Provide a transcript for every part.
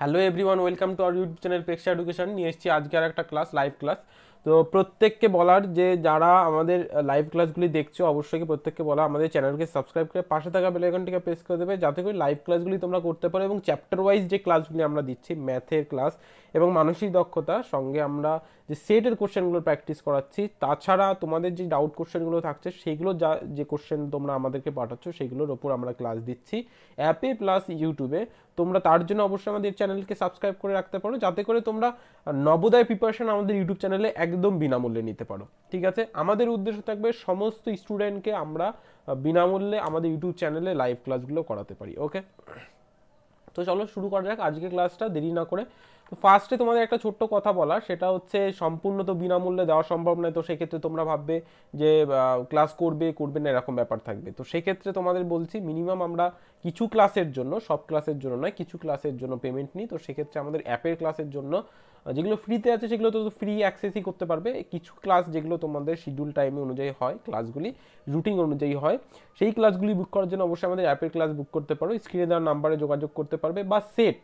hello everyone welcome to our YouTube channel Pexa Education নিয়ে এসেছি আজকে আর একটা ক্লাস লাইভ ক্লাস তো প্রত্যেককে বলার যে যারা আমাদের লাইভ ক্লাসগুলি দেখছো অবশ্যই প্রত্যেককে বলা আমাদের চ্যানেলকে সাবস্ক্রাইব করে পাশে থাকা বেলাইকনটিকে প্রেস করে দেবে যাতে করে লাইভ ক্লাসগুলি তোমরা করতে পারো এবং চ্যাপ্টার ওয়াইজ যে ক্লাসগুলি আমরা দিচ্ছি ম্যাথের ক্লাস এবং মানসিক দক্ষতা সঙ্গে আমরা যে সেটের কোশ্চেনগুলো প্র্যাকটিস করাচ্ছি তাছাড়া তোমাদের যে ডাউট কোশ্চেনগুলো থাকছে সেগুলো যা যে কোশ্চেন তোমরা আমাদেরকে পাঠাচ্ছ সেগুলোর ওপর আমরা ক্লাস দিচ্ছি অ্যাপে প্লাস ইউটিউবে তোমরা তার জন্য অবশ্যই আমাদের চ্যানেলকে সাবস্ক্রাইব করে রাখতে পারো যাতে করে তোমরা নবোদয় প্রিপারেশন আমাদের ইউটিউব চ্যানেলে একদম বিনামূল্যে নিতে পারো ঠিক আছে আমাদের উদ্দেশ্য থাকবে সমস্ত স্টুডেন্টকে আমরা বিনামূল্যে আমাদের ইউটিউব চ্যানেলে লাইভ ক্লাসগুলো করাতে পারি ওকে তো চলো শুরু করা যাক আজকে ক্লাসটা দেরি না করে তো ফার্স্টে তোমাদের একটা ছোট্ট কথা বলা সেটা হচ্ছে সম্পূর্ণ তো বিনামূল্যে দেওয়া সম্ভব নয় তো সেক্ষেত্রে তোমরা ভাববে যে ক্লাস করবে করবে না এরকম ব্যাপার থাকবে তো সেক্ষেত্রে তোমাদের বলছি মিনিমাম আমরা কিছু ক্লাসের জন্য সব ক্লাসের জন্য নয় কিছু ক্লাসের জন্য পেমেন্ট নিই তো সেক্ষেত্রে আমাদের অ্যাপের ক্লাসের জন্য যেগুলো ফ্রিতে আছে সেগুলো তো ফ্রি অ্যাক্সেসই করতে পারবে কিছু ক্লাস যেগুলো তোমাদের শিডিউল টাইম অনুযায়ী হয় ক্লাসগুলি রুটিন অনুযায়ী হয় সেই ক্লাসগুলি বুক করার জন্য অবশ্যই আমাদের অ্যাপের ক্লাস বুক করতে পারো স্ক্রিনে দেওয়ার নাম্বারে যোগাযোগ করতে পারবে বা সেট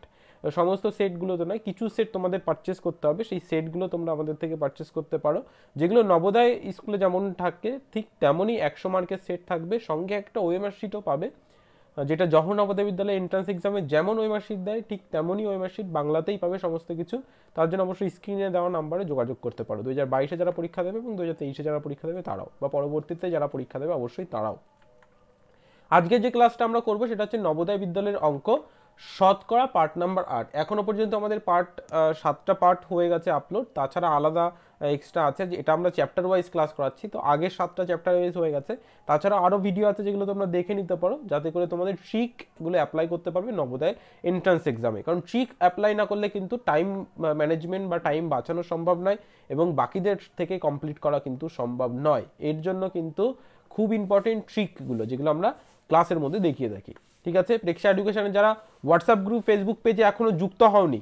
সমস্ত সেটগুলো তো নয় কিছু সেট তোমাদের পারচেস করতে হবে সেই সেটগুলো তোমরা আমাদের থেকে পারচেস করতে পারো যেগুলো নবোদয় স্কুলে যেমন থাকে ঠিক তেমনই একশো মার্কের সেট থাকবে সঙ্গে একটা ওএমআর শিটও পাবে যেটা যখন নবোদয় বিদ্যালয়ে এন্ট্রান্স এক্সামে যেমন ওএমআর শিট দেয় ঠিক তেমনই ওএমআর শিট বাংলাতেই পাবে সমস্ত কিছু তার জন্য অবশ্যই স্ক্রিনে দেওয়া নাম্বারে যোগাযোগ করতে পারো দু হাজার বাইশে যারা পরীক্ষা দেবে এবং দু হাজার তেইশে যারা পরীক্ষা দেবে তারাও বা পরবর্তীতে যারা পরীক্ষা দেবে অবশ্যই তারাও আজকে যে ক্লাসটা আমরা করবো সেটা হচ্ছে নবোদয় বিদ্যালয়ের অঙ্ক শতকরা পার্ট নাম্বার আট এখনও পর্যন্ত আমাদের পার্ট সাতটা পার্ট হয়ে গেছে আপলোড তাছাড়া আলাদা এক্সট্রা আছে এটা আমরা চ্যাপ্টার ওয়াইজ ক্লাস করাচ্ছি তো আগের সাতটা চ্যাপ্টার ওয়াইজ হয়ে গেছে তাছাড়া আরও ভিডিও আছে যেগুলো তোমরা দেখে নিতে পারো যাতে করে তোমাদের ট্রিকগুলো অ্যাপ্লাই করতে পারবে নবোদয় এন্ট্রান্স এক্সামে কারণ ট্রিক অ্যাপ্লাই না করলে কিন্তু টাইম ম্যানেজমেন্ট বা টাইম বাঁচানো সম্ভব নয় এবং বাকিদের থেকে কমপ্লিট করা কিন্তু সম্ভব নয় এর জন্য কিন্তু খুব ইম্পর্টেন্ট ট্রিকগুলো যেগুলো আমরা ক্লাসের মধ্যে দেখিয়ে থাকি ঠিক আছে প্রেক্ষা এডুকেশনে যারা হোয়াটসঅ্যাপ গ্রুপ ফেসবুক পেজে এখনও যুক্ত হওনি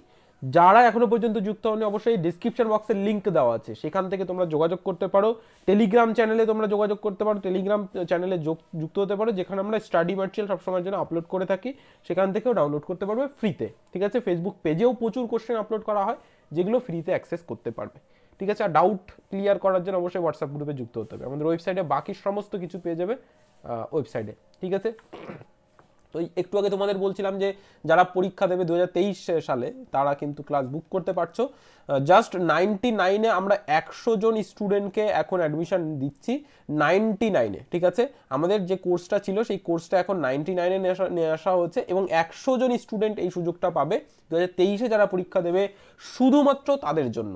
যারা এখনও পর্যন্ত যুক্ত হওনি অবশ্যই ডিসক্রিপশন বক্সের লিঙ্ক দেওয়া আছে সেখান থেকে তোমরা যোগাযোগ করতে পারো টেলিগ্রাম চ্যানেলে তোমরা যোগাযোগ করতে পারো টেলিগ্রাম চ্যানেলে যুক্ত হতে পারো যেখানে আমরা স্টাডি ম্যাটেরিয়াল সবসময়ের জন্য আপলোড করে থাকি সেখান থেকেও ডাউনলোড করতে পারবে ফ্রিতে ঠিক আছে ফেসবুক পেজেও প্রচুর কোশ্চেন আপলোড করা হয় যেগুলো ফ্রিতে অ্যাক্সেস করতে পারবে ঠিক আছে আর ডাউট ক্লিয়ার করার জন্য অবশ্যই হোয়াটসঅ্যাপ গ্রুপে যুক্ত হতে হবে আমাদের ওয়েবসাইটে বাকি সমস্ত কিছু পেয়ে যাবে ওয়েবসাইটে ঠিক আছে তো একটু আগে তোমাদের বলছিলাম যে যারা পরীক্ষা দেবে দু সালে তারা কিন্তু ক্লাস বুক করতে পারছো জাস্ট নাইনটি নাইনে আমরা একশো জন স্টুডেন্টকে এখন অ্যাডমিশন দিচ্ছি নাইনটি নাইনে ঠিক আছে আমাদের যে কোর্সটা ছিল সেই কোর্সটা এখন নাইনটি নাইনে নিয়ে আসা হচ্ছে এবং একশো জন স্টুডেন্ট এই সুযোগটা পাবে দু তেইশে যারা পরীক্ষা দেবে শুধুমাত্র তাদের জন্য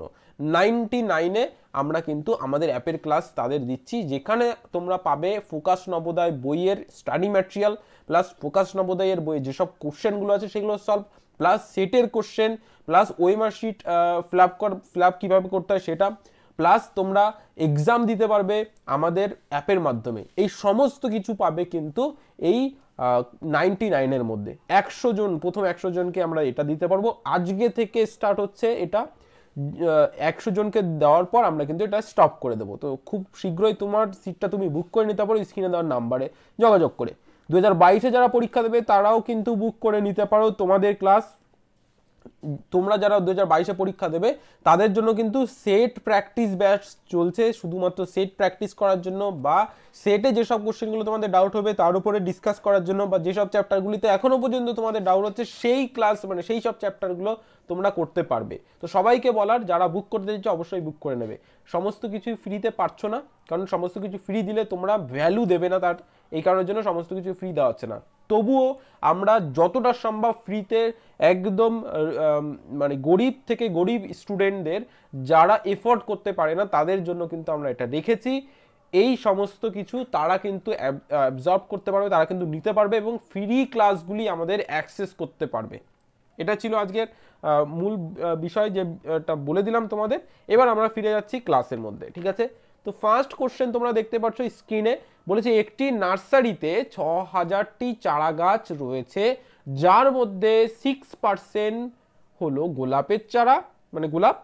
নাইনটি নাইনে আমরা কিন্তু আমাদের অ্যাপের ক্লাস তাদের দিচ্ছি যেখানে তোমরা পাবে ফোকাস নবোদয় বইয়ের স্টাডি ম্যাটেরিয়াল প্লাস ফোকাস নবোদয়ের বইয়ের যেসব কোশ্চেনগুলো আছে সেগুলো সলভ প্লাস সেটের কোশ্চেন প্লাস ওই মার্কশিট ফ্ল্যাপ কর ফ্ল্যাপ কীভাবে করতে হয় সেটা প্লাস তোমরা এক্সাম দিতে পারবে আমাদের অ্যাপের মাধ্যমে এই সমস্ত কিছু পাবে কিন্তু এই নাইনটি নাইনের মধ্যে একশো জন প্রথম একশো জনকে আমরা এটা দিতে পারবো আজকে থেকে স্টার্ট হচ্ছে এটা একশো জনকে দেওয়ার পর আমরা কিন্তু এটা স্টপ করে দেবো তো খুব শীঘ্রই তোমার সিটটা তুমি বুক করে নিতে পারো স্ক্রিনে দেওয়ার নাম্বারে যোগাযোগ করে দু হাজার বাইশে যারা পরীক্ষা দেবে তারাও কিন্তু বুক করে নিতে পারো তোমাদের ক্লাস তোমরা যারা দু হাজার বাইশে পরীক্ষা দেবে তাদের জন্য কিন্তু সেট প্র্যাকটিস ব্যাচ চলছে শুধুমাত্র সেট প্র্যাকটিস করার জন্য বা সেটে যেসব কোশ্চেনগুলো তোমাদের ডাউট হবে তার উপরে ডিসকাস করার জন্য বা যেসব চ্যাপ্টারগুলিতে এখনও পর্যন্ত তোমাদের ডাউট হচ্ছে সেই ক্লাস মানে সেই সব চ্যাপ্টারগুলো তোমরা করতে পারবে তো সবাইকে বলার যারা বুক করতে চাইছো অবশ্যই বুক করে নেবে সমস্ত কিছুই ফ্রিতে পারছো না কারণ সমস্ত কিছু ফ্রি দিলে তোমরা ভ্যালু দেবে না তার এই কারণের জন্য সমস্ত কিছু ফ্রি দেওয়া হচ্ছে না তবুও আমরা যতটা সম্ভব ফ্রিতে একদম মানে গরিব থেকে গরিব স্টুডেন্টদের যারা এফোর্ড করতে পারে না তাদের জন্য কিন্তু আমরা এটা দেখেছি এই সমস্ত কিছু তারা কিন্তু অ্যাবজর্ব করতে পারবে তারা কিন্তু নিতে পারবে এবং ফ্রি ক্লাসগুলি আমাদের অ্যাক্সেস করতে পারবে এটা ছিল আজকের মূল বিষয় যেটা বলে দিলাম তোমাদের এবার আমরা ফিরে যাচ্ছি ক্লাসের মধ্যে ঠিক আছে তো ফার্স্ট কোশ্চেন তোমরা দেখতে পাচ্ছ স্ক্রিনে বলেছে একটি নার্সারিতে ছ হাজারটি চারা গাছ রয়েছে যার মধ্যে সিক্স পার্সেন্ট হলো গোলাপের চারা মানে গোলাপ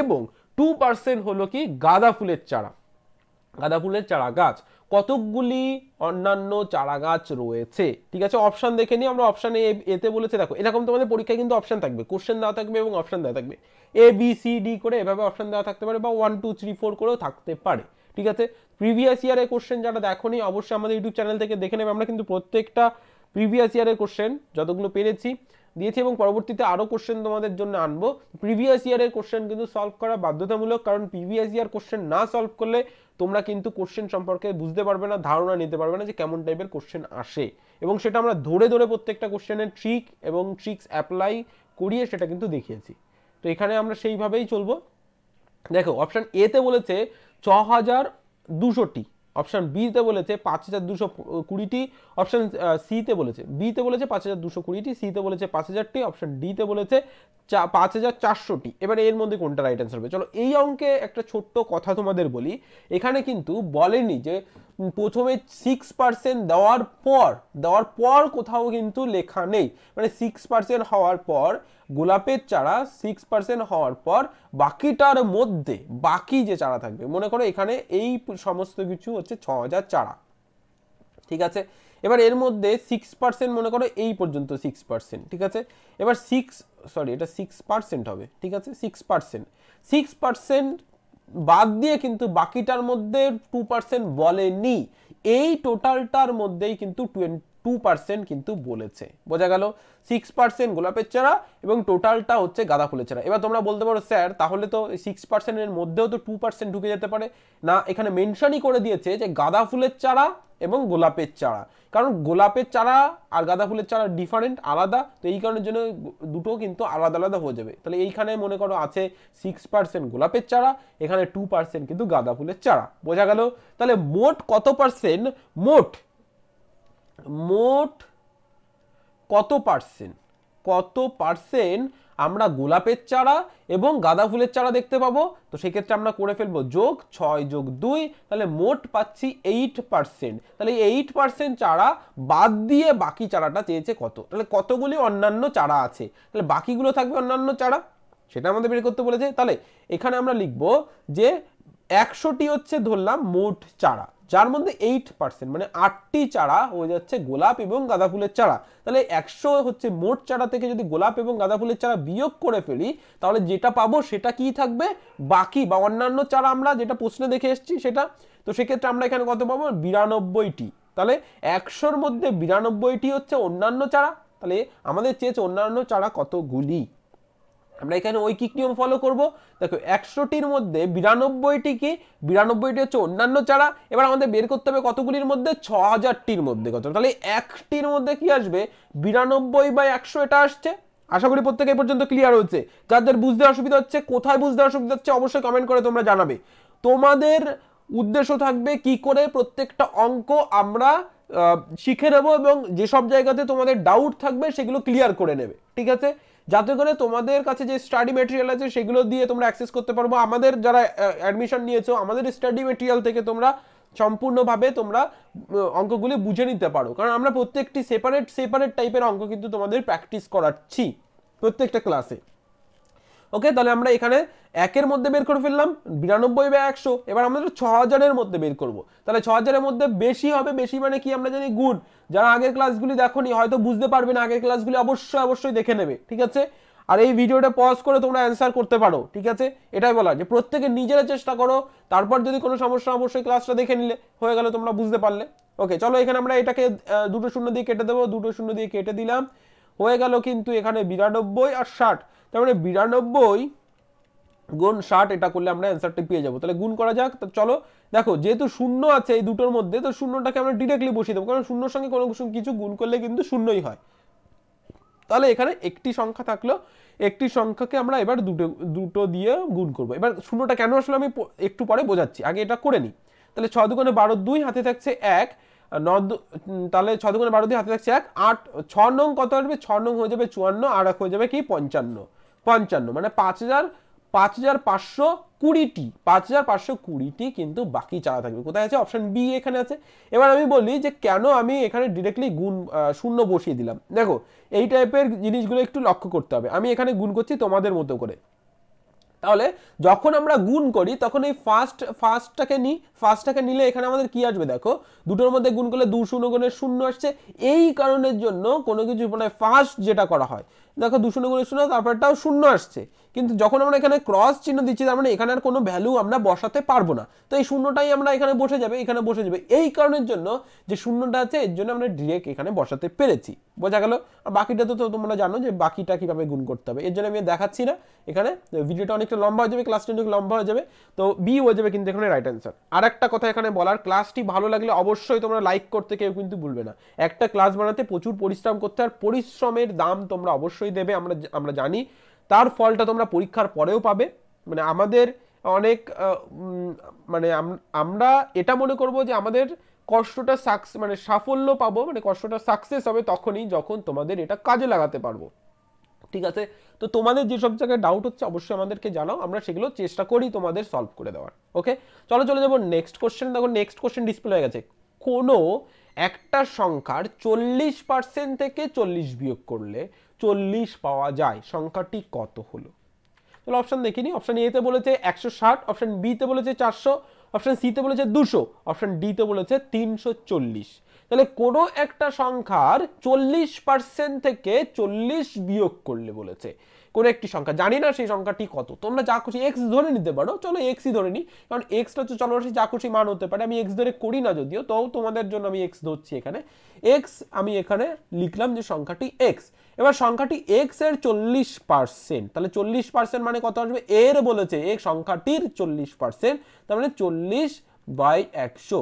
এবং টু পার্সেন্ট হলো কি গাঁদা ফুলের চারা গাঁদা ফুলের চারা গাছ কতকগুলি অন্যান্য চারা গাছ রয়েছে ঠিক আছে অপশান দেখে নিই আমরা অপশান এ এতে বলেছে দেখো এরকম তোমাদের পরীক্ষায় কিন্তু অপশান থাকবে কোশ্চেন দেওয়া থাকবে এবং অপশান দেওয়া থাকবে এ বি সি ডি করে এভাবে অপশান দেওয়া থাকতে পারে বা ওয়ান টু থ্রি ফোর করেও থাকতে পারে ঠিক আছে প্রিভিয়াস ইয়ারের কোশ্চেন যারা দেখো নি অবশ্যই আমাদের ইউটিউব চ্যানেল থেকে দেখে নেবে আমরা কিন্তু প্রত্যেকটা প্রিভিয়াস ইয়ারের কোশ্চেন যতগুলো পেরেছি দিয়েছি এবং পরবর্তীতে আরও কোশ্চেন তোমাদের জন্য আনবো প্রিভিয়াস ইয়ারের কোশ্চেন কিন্তু সলভ করা বাধ্যতামূলক কারণ প্রিভিয়াস ইয়ার কোশ্চেন না সলভ করলে তোমরা কিন্তু কোশ্চেন সম্পর্কে বুঝতে পারবে না ধারণা নিতে পারবে না যে কেমন টাইপের কোশ্চেন আসে এবং সেটা আমরা ধরে ধরে প্রত্যেকটা কোশ্চেনের ট্রিক এবং ট্রিক্স অ্যাপ্লাই করিয়ে সেটা কিন্তু দেখিয়েছি তো এখানে আমরা সেইভাবেই চলবো দেখো অপশান এতে বলেছে ছ হাজার দুশোটি অপশান বিতে বলেছে পাঁচ হাজার দুশো কুড়িটি অপশান সিতে বলেছে বিতে বলেছে পাঁচ হাজার দুশো কুড়িটি সিতে বলেছে পাঁচ হাজারটি অপশান ডিতে বলেছে চা পাঁচ হাজার চারশোটি এবারে এর মধ্যে কোনটা রাইট অ্যান্সার হবে চলো এই অঙ্কে একটা ছোট্ট কথা তোমাদের বলি এখানে কিন্তু বলেনি যে প্রথমে সিক্স পার্সেন্ট দেওয়ার পর দেওয়ার পর কোথাও কিন্তু লেখা নেই মানে সিক্স পার্সেন্ট হওয়ার পর গোলাপের চারা সিক্স পার্সেন্ট হওয়ার পর বাকিটার মধ্যে বাকি যে চারা থাকবে মনে করো এখানে এই সমস্ত কিছু হচ্ছে ছ হাজার চারা ঠিক আছে এবার এর মধ্যে সিক্স পার্সেন্ট মনে করো এই পর্যন্ত সিক্স পার্সেন্ট ঠিক আছে এবার সিক্স সরি এটা সিক্স পার্সেন্ট হবে ঠিক আছে সিক্স পার্সেন্ট সিক্স পার্সেন্ট বাদ দিয়ে কিন্তু বাকিটার মধ্যে টু পার্সেন্ট বলেনি এই টোটালটার মধ্যেই কিন্তু টু পার্সেন্ট কিন্তু বলেছে বোঝা গেল সিক্স পার্সেন্ট গোলাপের চারা এবং টোটালটা হচ্ছে গাঁদা ফুলের চারা এবার তোমরা বলতে পারো স্যার তাহলে তো সিক্স পার্সেন্টের মধ্যেও তো টু পার্সেন্ট ঢুকে যেতে পারে না এখানে মেনশনই করে দিয়েছে যে গাঁদা ফুলের চারা এবং গোলাপের চারা কারণ গোলাপের চারা আর গাঁদা ফুলের চারা ডিফারেন্ট আলাদা তো এই কারণের জন্য দুটো কিন্তু আলাদা আলাদা হয়ে যাবে তাহলে এইখানে মনে করো আছে সিক্স পার্সেন্ট গোলাপের চারা এখানে টু পার্সেন্ট কিন্তু গাঁদা ফুলের চারা বোঝা গেল তাহলে মোট কত পার্সেন্ট মোট মোট কত পার্সেন্ট কত পার্সেন্ট আমরা গোলাপের চারা এবং গাঁদা ফুলের চারা দেখতে পাবো তো সেক্ষেত্রে আমরা করে ফেলবো যোগ ছয় যোগ দুই তাহলে মোট পাচ্ছি এইট পার্সেন্ট তাহলে এইট পার্সেন্ট চারা বাদ দিয়ে বাকি চারাটা চেয়েছে কত তাহলে কতগুলি অন্যান্য চারা আছে তাহলে বাকিগুলো থাকবে অন্যান্য চারা সেটা আমাদের বের করতে বলেছে তাহলে এখানে আমরা লিখব যে একশোটি হচ্ছে ধরলাম মোট চারা যার মধ্যে এইট পার্সেন্ট মানে আটটি চারা হয়ে যাচ্ছে গোলাপ এবং গাঁদা ফুলের চারা তাহলে একশো হচ্ছে মোট চারা থেকে যদি গোলাপ এবং গাঁদা ফুলের চারা বিয়োগ করে ফেলি তাহলে যেটা পাবো সেটা কি থাকবে বাকি বা অন্যান্য চারা আমরা যেটা প্রশ্নে দেখে এসেছি সেটা তো সেক্ষেত্রে আমরা এখানে কত পাবো বিরানব্বইটি তাহলে একশোর মধ্যে বিরানব্বইটি হচ্ছে অন্যান্য চারা তাহলে আমাদের চেয়েছে অন্যান্য চারা কতগুলি আমরা এখানে ঐকিক নিয়ম ফলো করব দেখো একশোটির মধ্যে বিরানব্বইটি কি বিরানব্বইটি হচ্ছে অন্যান্য চারা এবার আমাদের বের করতে হবে কতগুলির মধ্যে ছ হাজারটির মধ্যে কত তাহলে একটির মধ্যে কি আসবে বিরানব্বই বা একশো এটা আসছে আশা করি প্রত্যেকে পর্যন্ত ক্লিয়ার হয়েছে যাদের বুঝতে অসুবিধা হচ্ছে কোথায় বুঝতে অসুবিধা হচ্ছে অবশ্যই কমেন্ট করে তোমরা জানাবে তোমাদের উদ্দেশ্য থাকবে কি করে প্রত্যেকটা অঙ্ক আমরা শিখে নেবো এবং যেসব জায়গাতে তোমাদের ডাউট থাকবে সেগুলো ক্লিয়ার করে নেবে ঠিক আছে যাতে করে তোমাদের কাছে যে স্টাডি মেটেরিয়াল আছে সেগুলো দিয়ে তোমরা অ্যাক্সেস করতে পারবো আমাদের যারা অ্যাডমিশন নিয়েছো আমাদের স্টাডি মেটেরিয়াল থেকে তোমরা সম্পূর্ণভাবে তোমরা অঙ্কগুলি বুঝে নিতে পারো কারণ আমরা প্রত্যেকটি সেপারেট সেপারেট টাইপের অঙ্ক কিন্তু তোমাদের প্র্যাকটিস করাচ্ছি প্রত্যেকটা ক্লাসে ওকে তাহলে আমরা এখানে একের মধ্যে বের করে ফেললাম বিরানব্বই বা একশো এবার আমরা ছ হাজারের মধ্যে বের করব তাহলে ছ হাজারের মধ্যে বেশি হবে বেশি মানে কি আমরা জানি গুণ যারা আগের ক্লাসগুলি নি হয়তো বুঝতে পারবে না আগের ক্লাসগুলি অবশ্যই অবশ্যই দেখে নেবে ঠিক আছে আর এই ভিডিওটা পজ করে তোমরা অ্যান্সার করতে পারো ঠিক আছে এটাই বলা যে প্রত্যেকে নিজেরা চেষ্টা করো তারপর যদি কোনো সমস্যা অবশ্যই ক্লাসটা দেখে নিলে হয়ে গেলে তোমরা বুঝতে পারলে ওকে চলো এখানে আমরা এটাকে দুটো শূন্য দিয়ে কেটে দেবো দুটো শূন্য দিয়ে কেটে দিলাম হয়ে গেল কিন্তু এখানে বিরানব্বই আর ষাট তার মানে বিরানব্বই গুণ ষাট এটা করলে আমরা অ্যান্সারটি পেয়ে যাবো তাহলে গুণ করা যাক চলো দেখো যেহেতু শূন্য আছে এই দুটোর মধ্যে তো শূন্যটাকে আমরা ডিরেক্টলি বসিয়ে দেবো কারণ শূন্যর সঙ্গে কোনো কিছু গুণ করলে কিন্তু শূন্যই হয় তাহলে এখানে একটি সংখ্যা থাকলো একটি সংখ্যাকে আমরা এবার দুটো দুটো দিয়ে গুণ করবো এবার শূন্যটা কেন আসলে আমি একটু পরে বোঝাচ্ছি আগে এটা করে নিই তাহলে ছ দুগুণে বারো দুই হাতে থাকছে এক তাহলে ছ দুগুণে বারো দিয়ে হাতে থাকছে এক আট ছ নং কত আসবে ছ নং হয়ে যাবে চুয়ান্ন আর এক হয়ে যাবে কি পঞ্চান্ন পঞ্চান্ন মানে পাঁচ হাজার পাঁচ হাজার পাঁচশো কুড়িটি পাঁচ হাজার পাঁচশো কুড়িটি কিন্তু বাকি চারা থাকবে কোথায় আছে অপশান বি এখানে আছে এবার আমি বলি যে কেন আমি এখানে ডিরেক্টলি গুণ শূন্য বসিয়ে দিলাম দেখো এই টাইপের জিনিসগুলো একটু লক্ষ্য করতে হবে আমি এখানে গুণ করছি তোমাদের মতো করে তাহলে যখন আমরা গুণ করি তখন এই ফার্স্ট ফার্স্টটাকে নিই ফার্স্টটাকে নিলে এখানে আমাদের কি আসবে দেখো দুটোর মধ্যে গুণ করলে দু শূন্য গুণে শূন্য আসছে এই কারণের জন্য কোনো কিছু মানে ফার্স্ট যেটা করা হয় দেখো দুশো গুণ শূন্য তারপরটাও শূন্য আসছে কিন্তু যখন আমরা এখানে ক্রস চিহ্ন দিচ্ছি তার মানে এখানে আর কোনো ভ্যালু আমরা বসাতে পারবো না তো এই শূন্যটাই আমরা এখানে বসে যাবে এখানে বসে যাবে এই কারণের জন্য যে শূন্যটা আছে এর জন্য আমরা ডিরেক্ট এখানে বসাতে পেরেছি বোঝা গেল আর বাকিটা তো তোমরা জানো যে বাকিটা কীভাবে গুণ করতে হবে এর জন্য আমি দেখাচ্ছি না এখানে ভিডিওটা অনেকটা লম্বা হয়ে যাবে ক্লাসটি অনেক লম্বা হয়ে যাবে তো বি হয়ে যাবে কিন্তু এখানে রাইট অ্যান্সার আর একটা কথা এখানে বলার ক্লাসটি ভালো লাগলে অবশ্যই তোমরা লাইক করতে কেউ কিন্তু ভুলবে না একটা ক্লাস বানাতে প্রচুর পরিশ্রম করতে আর পরিশ্রমের দাম তোমরা অবশ্যই অবশ্যই দেবে আমরা আমরা জানি তার ফলটা তোমরা পরীক্ষার পরেও পাবে মানে আমাদের অনেক মানে আমরা এটা মনে করব যে আমাদের কষ্টটা সাকস মানে সাফল্য পাবো মানে কষ্টটা সাকসেস হবে তখনই যখন তোমাদের এটা কাজে লাগাতে পারবো ঠিক আছে তো তোমাদের যেসব জায়গায় ডাউট হচ্ছে অবশ্যই আমাদেরকে জানাও আমরা সেগুলো চেষ্টা করি তোমাদের সলভ করে দেওয়ার ওকে চলো চলে যাবো নেক্সট কোশ্চেন দেখো নেক্সট কোশ্চেন ডিসপ্লে হয়ে গেছে কোনো একটা সংখ্যার চল্লিশ পার্সেন্ট থেকে চল্লিশ বিয়োগ করলে চল্লিশ পাওয়া যায় সংখ্যাটি কত হলো তাহলে অপশান দেখিনি অপশান এতে বলেছে একশো ষাট অপশান বিতে বলেছে চারশো অপশান সিতে বলেছে দুশো অপশান ডিতে বলেছে তিনশো চল্লিশ তাহলে কোনো একটা সংখ্যার চল্লিশ পার্সেন্ট থেকে চল্লিশ বিয়োগ করলে বলেছে কোনো একটি সংখ্যা জানি না সেই সংখ্যাটি কত তোমরা যা খুশি এক্স ধরে নিতে পারো চলো এক্সই ধরে নিই কারণ এক্সটা হচ্ছে চলরাশি যা খুশি মান হতে পারে আমি এক্স ধরে করি না যদিও তো তোমাদের জন্য আমি এক্স ধরছি এখানে এক্স আমি এখানে লিখলাম যে সংখ্যাটি এক্স এবার সংখ্যাটি এক্স এর চল্লিশ পার্সেন্ট তাহলে চল্লিশ পার্সেন্ট মানে কত আসবে এর বলেছে এক্স সংখ্যাটির চল্লিশ পার্সেন্ট তার মানে চল্লিশ বাই একশো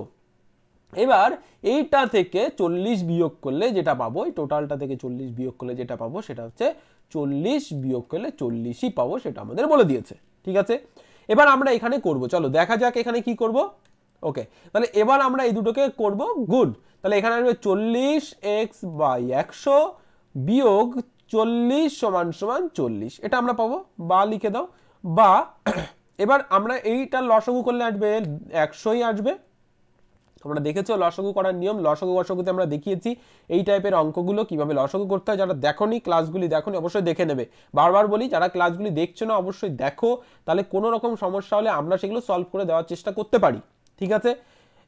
এবার এইটা থেকে চল্লিশ বিয়োগ করলে যেটা পাবো এই টোটালটা থেকে চল্লিশ বিয়োগ করলে যেটা পাবো সেটা হচ্ছে চল্লিশ বিয়োগ করলে চল্লিশই পাবো সেটা আমাদের বলে দিয়েছে ঠিক আছে এবার আমরা এখানে করব চলো দেখা যাক এখানে কি করব ওকে তাহলে এবার আমরা এই দুটোকে করব গুড তাহলে এখানে আসবে চল্লিশ এক্স বাই একশো বিয়োগ চল্লিশ সমান সমান চল্লিশ এটা আমরা পাবো বা লিখে দাও বা এবার আমরা এইটা লসগু করলে আসবে একশোই আসবে তোমরা দেখেছো লসগু করার নিয়ম লসগু গসগুতে আমরা দেখিয়েছি এই টাইপের অঙ্কগুলো কিভাবে লসগু করতে হয় যারা নি ক্লাসগুলি দেখোনি অবশ্যই দেখে নেবে বারবার বলি যারা ক্লাসগুলি দেখছো না অবশ্যই দেখো তাহলে কোনো রকম সমস্যা হলে আমরা সেগুলো সলভ করে দেওয়ার চেষ্টা করতে পারি ঠিক আছে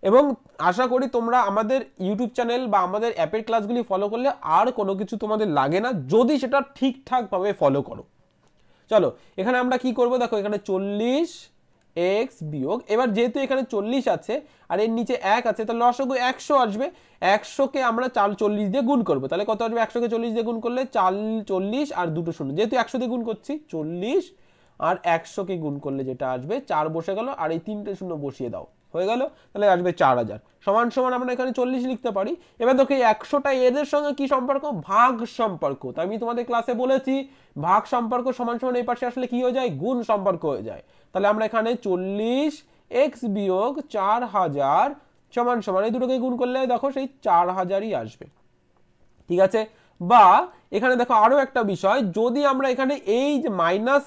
এবং আশা করি তোমরা আমাদের ইউটিউব চ্যানেল বা আমাদের অ্যাপের ক্লাসগুলি ফলো করলে আর কোনো কিছু তোমাদের লাগে না যদি সেটা ঠিকঠাকভাবে ফলো করো চলো এখানে আমরা কি করব দেখো এখানে চল্লিশ এক্স বিয়োগ এবার যেহেতু এখানে চল্লিশ আছে আর এর নিচে এক আছে তাহলে লসগু একশো আসবে একশোকে আমরা চাল চল্লিশ দিয়ে গুণ করবো তাহলে কত আসবে একশোকে চল্লিশ দিয়ে গুণ করলে চাল চল্লিশ আর দুটো শূন্য যেহেতু একশো দিয়ে গুণ করছি চল্লিশ আর একশোকে গুণ করলে যেটা আসবে চার বসে গেল আর এই তিনটে শূন্য বসিয়ে দাও হয়ে গেল তাহলে আসবে চার হাজার সমান সমান আমরা এখানে চল্লিশ লিখতে পারি এবার দেখো এই একশোটা এদের সঙ্গে কি সম্পর্ক ভাগ সম্পর্ক তা আমি তোমাদের ক্লাসে বলেছি ভাগ সম্পর্ক সমান সমান এই পাশে আসলে কি হয়ে যায় গুণ সম্পর্ক হয়ে যায় তাহলে আমরা এখানে চল্লিশ এক্স বিয়োগ চার হাজার সমান সমান এই দুটোকে গুণ করলে দেখো সেই চার হাজারই আসবে ঠিক আছে বা এখানে দেখো আরও একটা বিষয় যদি আমরা এখানে এই যে মাইনাস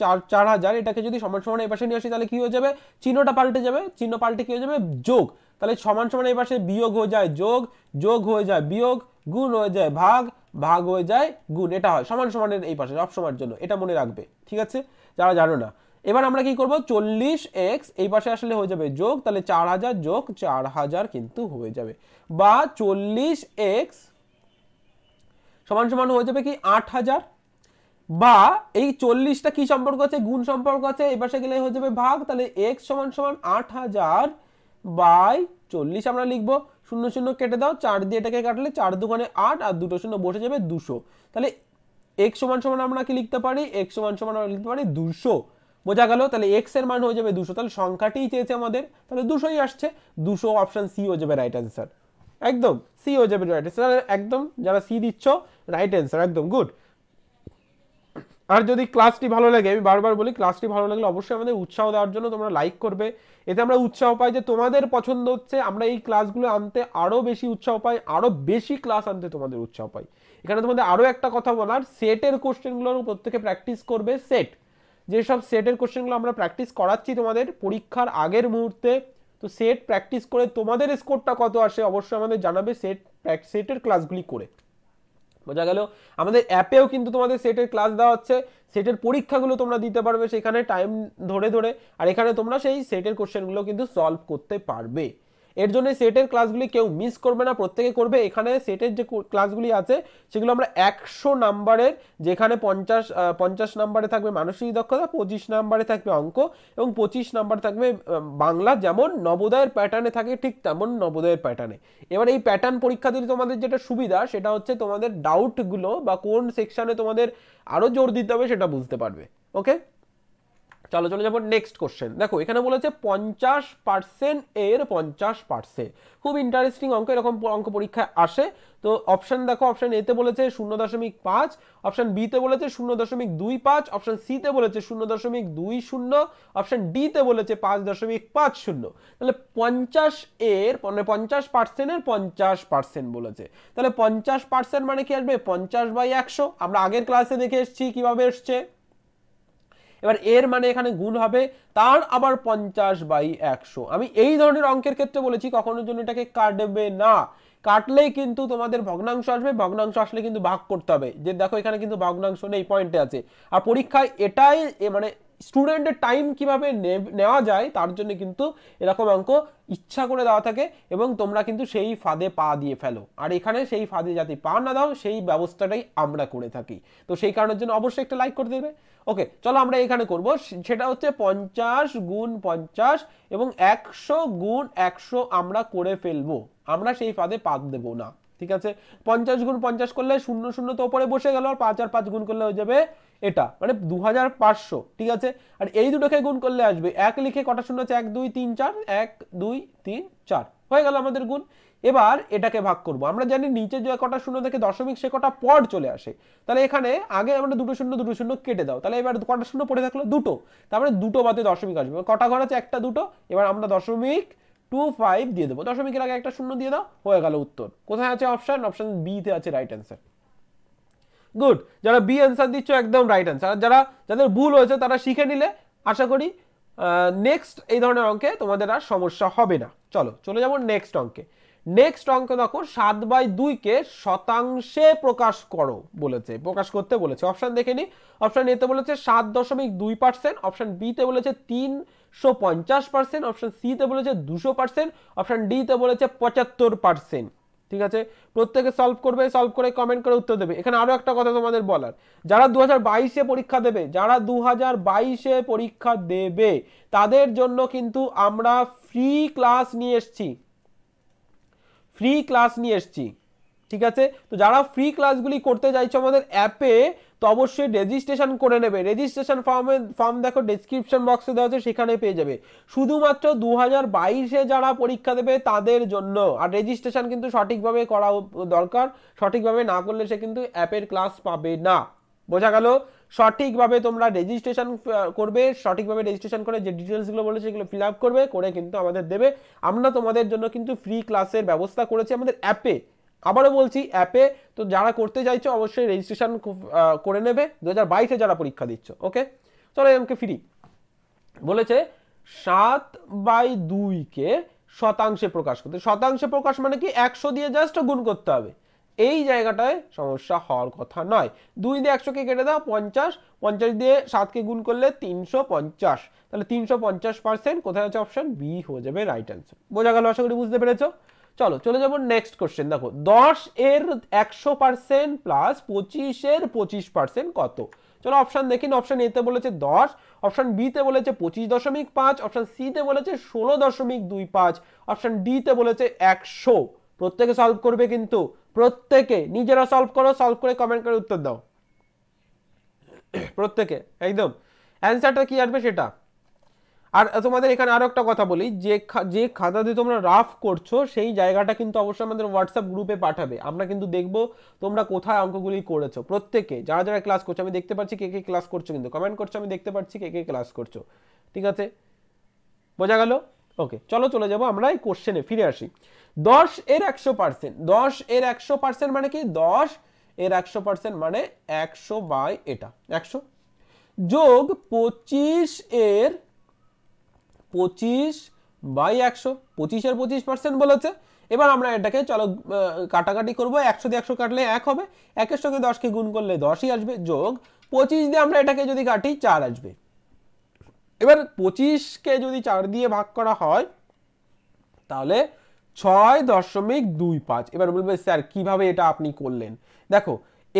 চার চার হাজার এটাকে যদি সমান সমান এই পাশে নিয়ে আসি তাহলে কী হয়ে যাবে চিহ্নটা পাল্টে যাবে চিহ্ন পাল্টে কী হয়ে যাবে যোগ তাহলে সমান সমান এই পাশে বিয়োগ হয়ে যায় যোগ যোগ হয়ে যায় বিয়োগ গুণ হয়ে যায় ভাগ ভাগ হয়ে যায় গুণ এটা হয় সমান সমানের এই পাশে সবসময়ের জন্য এটা মনে রাখবে ঠিক আছে যারা জানো না এবার আমরা কি করব চল্লিশ এক্স এই পাশে আসলে হয়ে যাবে যোগ তাহলে চার হাজার যোগ চার হাজার কিন্তু হয়ে যাবে বা চল্লিশ এক্স সমান সমান হয়ে যাবে কি আট হাজার বা এই চল্লিশটা কি সম্পর্ক আছে গুণ সম্পর্ক আছে এবার সে গেলে হয়ে যাবে ভাগ তাহলে এক্স সমান সমান আট হাজার বাই চল্লিশ আমরা লিখবো শূন্য শূন্য কেটে দাও চার দিয়ে এটাকে কাটলে চার দুখানে আট আর দুটো শূন্য বসে যাবে দুশো তাহলে এক সমান সমান আমরা কি লিখতে পারি এক সমান সমান আমরা লিখতে পারি দুশো বোঝা গেল তাহলে এক্স এর মান হয়ে যাবে দুশো তাহলে সংখ্যাটি চেয়েছে আমাদের তাহলে দুশোই আসছে দুশো অপশান সি হয়ে যাবে রাইট অ্যান্সার একদম সি হয়ে যাবে রাইট অ্যান্সার একদম যারা সি দিচ্ছ রাইট অ্যান্সার একদম গুড আর যদি ক্লাসটি ভালো লাগে আমি বারবার বলি ক্লাসটি ভালো লাগলে অবশ্যই আমাদের উৎসাহ দেওয়ার জন্য তোমরা লাইক করবে এতে আমরা উৎসাহ পাই যে তোমাদের পছন্দ হচ্ছে আমরা এই ক্লাসগুলো আনতে আরও বেশি উৎসাহ পাই আরও বেশি ক্লাস আনতে তোমাদের উৎসাহ পাই এখানে তোমাদের আরও একটা কথা বলার সেটের কোশ্চেনগুলো প্রত্যেকে প্র্যাকটিস করবে সেট যেসব সেটের কোশ্চেনগুলো আমরা প্র্যাকটিস করাচ্ছি তোমাদের পরীক্ষার আগের মুহূর্তে তো সেট প্র্যাকটিস করে তোমাদের স্কোরটা কত আসে অবশ্যই আমাদের জানাবে সেট সেটের ক্লাসগুলি করে বোঝা গেল আমাদের অ্যাপেও কিন্তু তোমাদের সেটের ক্লাস দেওয়া হচ্ছে সেটের পরীক্ষাগুলো তোমরা দিতে পারবে সেখানে টাইম ধরে ধরে আর এখানে তোমরা সেই সেটের কোশ্চেনগুলো কিন্তু সলভ করতে পারবে এর জন্য সেটের ক্লাসগুলি কেউ মিস করবে না প্রত্যেকে করবে এখানে সেটের যে ক্লাসগুলি আছে সেগুলো আমরা একশো নাম্বারের যেখানে পঞ্চাশ পঞ্চাশ নাম্বারে থাকবে মানসিক দক্ষতা পঁচিশ নাম্বারে থাকবে অঙ্ক এবং পঁচিশ নাম্বার থাকবে বাংলা যেমন নবোদয়ের প্যাটার্নে থাকে ঠিক তেমন নবোদয়ের প্যাটার্নে এবার এই প্যাটার্ন পরীক্ষা দিলে তোমাদের যেটা সুবিধা সেটা হচ্ছে তোমাদের ডাউটগুলো বা কোন সেকশানে তোমাদের আরও জোর দিতে হবে সেটা বুঝতে পারবে ওকে চলো চলে যাবো নেক্সট কোশ্চেন দেখো এখানে বলেছে পঞ্চাশ পার্সেন্ট এর পঞ্চাশ পার্সেন্ট খুব ইন্টারেস্টিং অঙ্ক এরকম অঙ্ক পরীক্ষায় আসে তো অপশান দেখো অপশান এতে বলেছে শূন্য দশমিক পাঁচ অপশান বিতে বলেছে শূন্য দশমিক দুই পাঁচ অপশান সিতে বলেছে শূন্য দশমিক দুই শূন্য অপশান ডিতে বলেছে পাঁচ দশমিক পাঁচ শূন্য তাহলে পঞ্চাশ এর মানে পঞ্চাশ পার্সেন্টের পঞ্চাশ পার্সেন্ট বলেছে তাহলে পঞ্চাশ পার্সেন্ট মানে কি আসবে পঞ্চাশ বাই একশো আমরা আগের ক্লাসে দেখে এসছি কীভাবে এসছে এবার এর মানে এখানে গুণ হবে তার আবার পঞ্চাশ বাই একশো আমি এই ধরনের অঙ্কের ক্ষেত্রে বলেছি কখনোর জন্য এটাকে কাটবে না কাটলেই কিন্তু তোমাদের ভগ্নাংশ আসবে ভগ্নাংশ আসলে কিন্তু ভাগ করতে হবে যে দেখো এখানে কিন্তু ভগ্নাংশ নেই পয়েন্টে আছে আর পরীক্ষায় এটাই মানে স্টুডেন্টের টাইম কিভাবে নেওয়া যায় তার জন্য কিন্তু এরকম অঙ্ক ইচ্ছা করে দেওয়া থাকে এবং তোমরা কিন্তু সেই ফাঁদে পা দিয়ে ফেলো আর এখানে সেই ফাঁদে যাতে পা না দাও সেই ব্যবস্থাটাই আমরা করে থাকি তো সেই কারণের জন্য অবশ্যই একটা লাইক করে দেবে ওকে চলো আমরা এখানে করব সেটা হচ্ছে পঞ্চাশ গুণ পঞ্চাশ এবং একশো গুণ একশো আমরা করে ফেলবো আমরা সেই ফাঁদে পা দেবো না ঠিক আছে পঞ্চাশ গুণ পঞ্চাশ করলে শূন্য শূন্য তো ওপরে বসে গেল আর পাঁচ আর পাঁচ গুণ করলে হয়ে যাবে এটা মানে দু হাজার পাঁচশো ঠিক আছে আর এই দুটোকে গুণ করলে আসবে এক লিখে কটা শূন্য হচ্ছে এক দুই তিন চার এক দুই তিন চার হয়ে গেল আমাদের গুণ এবার এটাকে ভাগ করব আমরা জানি নিচে যে কটা শূন্য থেকে দশমিক সে কটা পর চলে আসে তাহলে এখানে আগে আমরা দুটো শূন্য দুটো শূন্য কেটে দাও তাহলে এবার কটা শূন্য পড়ে থাকলো দুটো তারপরে দুটো বাদে দশমিক আসবে কটা ঘর আছে একটা দুটো এবার আমরা দশমিক টু ফাইভ দিয়ে দেবো দশমিকের আগে একটা শূন্য দিয়ে দাও হয়ে গেল উত্তর কোথায় আছে অপশান অপশান বিতে আছে রাইট অ্যান্সার গুড যারা বি অ্যান্সার দিচ্ছ একদম রাইট অ্যান্সার আর যারা যাদের ভুল হয়েছে তারা শিখে নিলে আশা করি নেক্সট এই ধরনের অঙ্কে তোমাদের আর সমস্যা হবে না চলো চলে যাবো নেক্সট অঙ্কে নেক্সট অঙ্ক দেখো সাত বাই দুইকে শতাংশে প্রকাশ করো বলেছে প্রকাশ করতে বলেছে অপশান দেখে নি অপশান এতে বলেছে সাত দশমিক দুই পার্সেন্ট অপশান বিতে বলেছে তিন সো পঞ্চাশ পার্সেন্ট অপশান সিতে বলেছে দুশো পার্সেন্ট অপশান ডিতে বলেছে পঁচাত্তর পার্সেন্ট ঠিক আছে প্রত্যেকে সলভ করবে সলভ করে কমেন্ট করে উত্তর দেবে এখানে আরও একটা কথা তোমাদের বলার যারা দু বাইশে পরীক্ষা দেবে যারা দু বাইশে পরীক্ষা দেবে তাদের জন্য কিন্তু আমরা ফ্রি ক্লাস নিয়ে এসছি ফ্রি ক্লাস নিয়ে এসছি ঠিক আছে তো যারা ফ্রি ক্লাসগুলি করতে চাইছো আমাদের অ্যাপে তো অবশ্যই রেজিস্ট্রেশন করে নেবে রেজিস্ট্রেশন ফর্মে ফর্ম দেখো ডিসক্রিপশন বক্সে দেওয়া আছে সেখানে পেয়ে যাবে শুধুমাত্র দু হাজার বাইশে যারা পরীক্ষা দেবে তাদের জন্য আর রেজিস্ট্রেশন কিন্তু সঠিকভাবে করা দরকার সঠিকভাবে না করলে সে কিন্তু অ্যাপের ক্লাস পাবে না বোঝা গেল সঠিকভাবে তোমরা রেজিস্ট্রেশন করবে সঠিকভাবে রেজিস্ট্রেশন করে যে ডিটেলসগুলো বলে সেগুলো ফিল আপ করবে করে কিন্তু আমাদের দেবে আমরা তোমাদের জন্য কিন্তু ফ্রি ক্লাসের ব্যবস্থা করেছি আমাদের অ্যাপে আবারও বলছি অ্যাপে তো যারা করতে চাইছো অবশ্যই রেজিস্ট্রেশন করে নেবে দু হাজার বাইশে যারা পরীক্ষা দিচ্ছ ওকে চলো আমাকে ফিরি বলেছে সাত বাই দুইকে শতাংশে প্রকাশ করতে শতাংশে প্রকাশ মানে কি একশো দিয়ে জাস্ট গুণ করতে হবে এই জায়গাটায় সমস্যা হওয়ার কথা নয় দুই দিয়ে একশোকে কেটে দাও পঞ্চাশ পঞ্চাশ দিয়ে সাতকে গুণ করলে তিনশো পঞ্চাশ তাহলে তিনশো পঞ্চাশ পার্সেন্ট কোথায় আছে অপশান বি হয়ে যাবে রাইট অ্যান্সার বোঝা গেল আশা করি বুঝতে পেরেছো চলো চলে যাবো নেক্সট কোশ্চেন দেখো দশ এর একশো পার্সেন্ট প্লাস পঁচিশের পঁচিশ পার্সেন্ট কত চলো অপশান দেখিন অপশান এতে বলেছে দশ অপশান বিতে বলেছে পঁচিশ দশমিক পাঁচ অপশান সিতে বলেছে ষোলো দশমিক দুই পাঁচ অপশান ডিতে বলেছে একশো প্রত্যেকে সলভ করবে কিন্তু প্রত্যেকে নিজেরা সলভ করো সলভ করে কমেন্ট করে উত্তর দাও প্রত্যেকে একদম অ্যান্সারটা কি আসবে সেটা আর তোমাদের এখানে আরও একটা কথা বলি যে যে খাতা দিয়ে তোমরা রাফ করছো সেই জায়গাটা কিন্তু অবশ্যই আমাদের হোয়াটসঅ্যাপ গ্রুপে পাঠাবে আমরা কিন্তু দেখব তোমরা কোথায় অঙ্কগুলি করেছো প্রত্যেকে যারা যারা ক্লাস করছো আমি দেখতে পাচ্ছি কে কে ক্লাস করছো কিন্তু কমেন্ট করছো আমি দেখতে পাচ্ছি কে কে ক্লাস করছো ঠিক আছে বোঝা গেল ওকে চলো চলে যাবো আমরা এই কোশ্চেনে ফিরে আসি দশ এর একশো পার্সেন্ট দশ এর একশো পার্সেন্ট মানে কি দশ এর একশো পার্সেন্ট মানে একশো বাই এটা একশো যোগ পঁচিশ এর পঁচিশ বাই একশো পঁচিশের পঁচিশ পার্সেন্ট বলেছে এবার আমরা এটাকে চলো কাটাকাটি করবো একশো দিয়ে একশো কাটলে এক হবে একের সঙ্গে দশকে গুণ করলে দশই আসবে যোগ পঁচিশ দিয়ে আমরা এটাকে যদি কাটি চার আসবে এবার পঁচিশকে যদি চার দিয়ে ভাগ করা হয় তাহলে ছয় দশমিক দুই পাঁচ এবার বলবে স্যার কিভাবে এটা আপনি করলেন দেখো